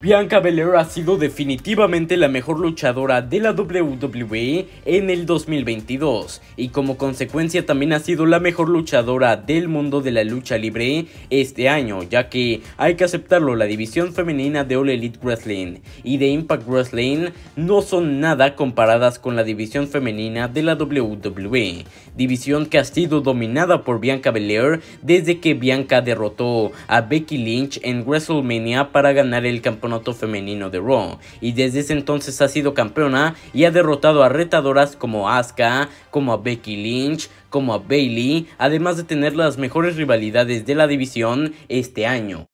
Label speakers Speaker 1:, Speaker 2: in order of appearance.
Speaker 1: Bianca Belair ha sido definitivamente la mejor luchadora de la WWE en el 2022 y como consecuencia también ha sido la mejor luchadora del mundo de la lucha libre este año, ya que hay que aceptarlo, la división femenina de All Elite Wrestling y de Impact Wrestling no son nada comparadas con la división femenina de la WWE, división que ha sido dominada por Bianca Belair desde que Bianca derrotó a Becky Lynch en WrestleMania para ganar el campeonato noto femenino de Raw, y desde ese entonces ha sido campeona y ha derrotado a retadoras como Asuka, como a Becky Lynch, como a Bailey, además de tener las mejores rivalidades de la división este año.